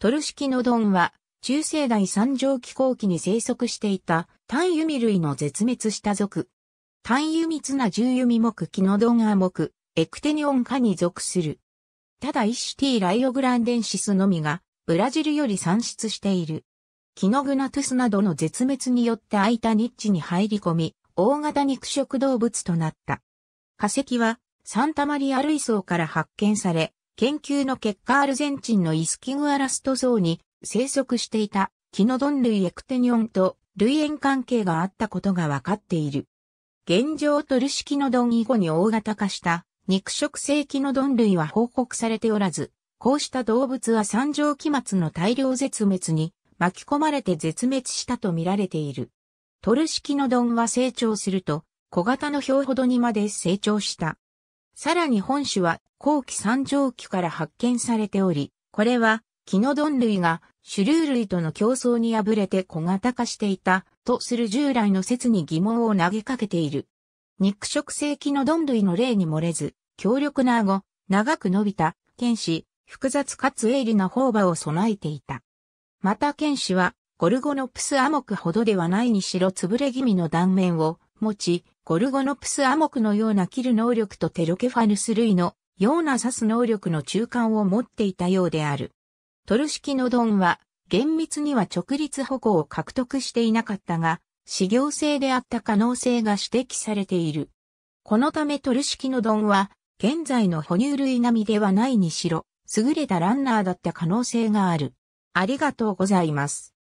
トルシキノドンは、中世代三条紀後期に生息していた、単ユミ類の絶滅した族。単ユミツナ十ユミ木キノドンアク、エクテニオン科に属する。ただ一種 T ライオグランデンシスのみが、ブラジルより産出している。キノグナトゥスなどの絶滅によって空いたニッチに入り込み、大型肉食動物となった。化石は、サンタマリア類層から発見され、研究の結果アルゼンチンのイスキグアラスト像に生息していたキノドン類エクテニオンと類縁関係があったことが分かっている。現状トルシキノドン以後に大型化した肉食性キノドン類は報告されておらず、こうした動物は三畳期末の大量絶滅に巻き込まれて絶滅したと見られている。トルシキノドンは成長すると小型の表ほどにまで成長した。さらに本種は後期三畳期から発見されており、これは、キノドン類が種類類との競争に敗れて小型化していたとする従来の説に疑問を投げかけている。肉食性キノドン類の例に漏れず、強力な顎、長く伸びた、剣士、複雑かつ鋭利な砲馬を備えていた。また剣士は、ゴルゴノプスアモクほどではないにしろ潰れ気味の断面を持ち、ゴルゴノプスアモクのような切る能力とテロケファヌス類のような刺す能力の中間を持っていたようである。トル式のドンは、厳密には直立歩行を獲得していなかったが、始業性であった可能性が指摘されている。このためトル式のドンは、現在の哺乳類並みではないにしろ、優れたランナーだった可能性がある。ありがとうございます。